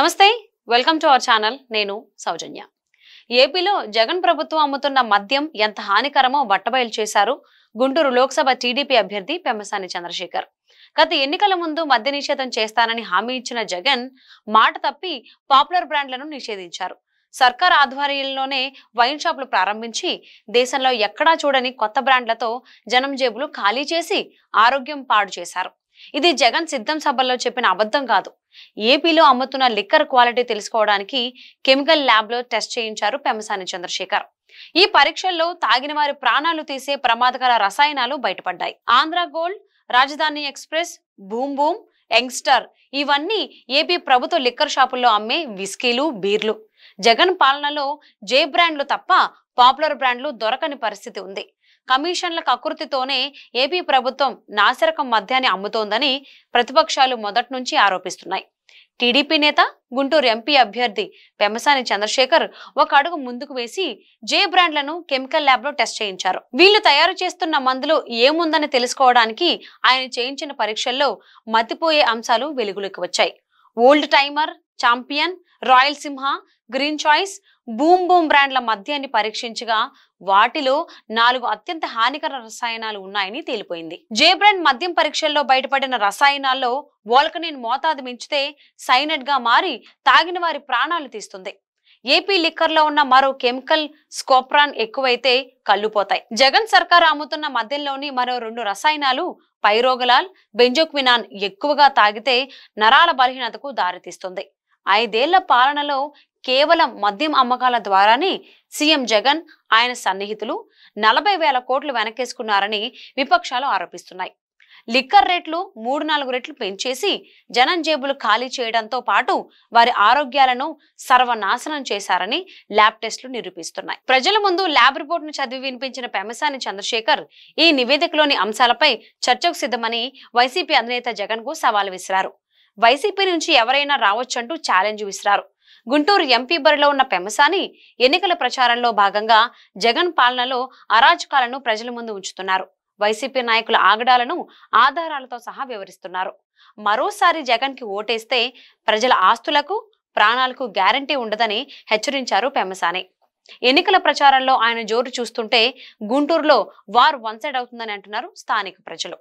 నమస్తే welcome to our channel నేను సౌజన్య ఏపీలో జగన్ ప్రభుత్వం అమ్ముతున్న మద్యం ఎంత హానికరమో బట్టబయలు చేశారు గుంటూరు లోక్సభ టీడీపీ అభ్యర్థి పెమ్మసాని చంద్రశేఖర్ గత ఎన్నికల ముందు మద్య నిషేధం చేస్తానని హామీ ఇచ్చిన జగన్ మాట తప్పి పాపులర్ బ్రాండ్లను నిషేధించారు సర్కార్ ఆధ్వర్యంలోనే వైన్ షాపులు ప్రారంభించి దేశంలో ఎక్కడా చూడని కొత్త బ్రాండ్లతో జనం జేబులు ఖాళీ చేసి ఆరోగ్యం పాడు చేశారు ఇది జగన్ సిద్ధం సభల్లో చెప్పిన అబద్ధం కాదు ఏపీలో అమ్ముతున్న లిక్కర్ క్వాలిటీ తెలుసుకోవడానికి కెమికల్ ల్యాబ్ లో టెస్ట్ చేయించారు పెమసాని చంద్రశేఖర్ ఈ పరీక్షల్లో తాగిన వారి ప్రాణాలు తీసే ప్రమాదకర రసాయనాలు బయటపడ్డాయి Andhra gold Rajadhani express boom boom youngster ఇవన్నీ ఏపీ ప్రభుత్వ లిక్కర్ షాపుల్లో అమ్మే విస్కీలు బీర్లు జగన్ పాలనలో జే బ్రాండ్లు తప్ప పాపులర్ బ్రాండ్లు దొరకని పరిస్థితి ఉంది కమిషన్ల కకృతితోనే ఏపీ ప్రభుత్వం నాసిరకం మద్యాన్ని అమ్ముతోందని ప్రతిపక్షాలు మొదటి నుంచి ఆరోపిస్తున్నాయి టీడీపీ నేత గుంటూరు ఎంపీ అభ్యర్థి పెమసాని చంద్రశేఖర్ ఒక అడుగు ముందుకు వేసి జే బ్రాండ్లను కెమికల్ ల్యాబ్ లో టెస్ట్ చేయించారు వీళ్ళు తయారు చేస్తున్న మందులు ఏముందని తెలుసుకోవడానికి ఆయన చేయించిన పరీక్షల్లో మతిపోయే అంశాలు వెలుగులోకి వచ్చాయి old timer champion royal Simha green choice boom boom బ్రాండ్ల మద్యాన్ని పరీక్షించగా వాటిలో నాలుగు అత్యంత హానికర రసాయనాలు ఉన్నాయని తేలిపోయింది జే బ్రాండ్ మద్యం పరీక్షల్లో బయటపడిన రసాయనాల్లో వాల్కనిన్ మోతాదు మించితే సైనట్ గా మారి తాగిన వారి ప్రాణాలు తీస్తుంది ఏపీ లిక్కర్లో ఉన్న మరో కెమికల్ స్కోప్రాన్ ఎక్కువైతే కళ్ళుపోతాయి జగన్ సర్కార్ అమ్ముతున్న మద్యంలోని మరో రెండు రసాయనాలు పైరోగలాల్ బెంజోక్వినాన్ ఎక్కువగా తాగితే నరాల బలహీనతకు దారితీస్తుంది ఐదేళ్ల పాలనలో కేవలం మద్యం అమ్మకాల ద్వారానే సీఎం జగన్ ఆయన సన్నిహితులు నలభై వేల కోట్లు వెనకేసుకున్నారని విపక్షాలు ఆరోపిస్తున్నాయి లిక్కర్ రేట్లు మూడు నాలుగు రెట్లు పెంచేసి జనం జేబులు ఖాళీ చేయడంతో పాటు వారి ఆరోగ్యాలను సర్వనాశనం చేశారని ల్యాబ్ టెస్టులు నిరూపిస్తున్నాయి ప్రజల ముందు ల్యాబ్ రిపోర్ట్ను చదివి వినిపించిన పెమసాని చంద్రశేఖర్ ఈ నివేదికలోని అంశాలపై చర్చకు సిద్ధమని వైసీపీ అధినేత జగన్ కు సవాల్ విసిరారు వైసీపీ నుంచి ఎవరైనా రావచ్చంటూ ఛాలెంజ్ విసిరారు గుంటూరు ఎంపీ బరిలో ఉన్న పెమసాని ఎన్నికల ప్రచారంలో భాగంగా జగన్ పాలనలో అరాచకాలను ప్రజల ముందు ఉంచుతున్నారు వైసీపీ నాయకుల ఆగడాలను ఆధారాలతో సహా వివరిస్తున్నారు మరోసారి జగన్ కి ఓటేస్తే ప్రజల ఆస్తులకు ప్రాణాలకు గ్యారంటీ ఉండదని హెచ్చరించారు పెమసాని ఎన్నికల ప్రచారంలో ఆయన జోరు చూస్తుంటే గుంటూరులో వార్ వన్ సైడ్ అవుతుందని అంటున్నారు స్థానిక ప్రజలు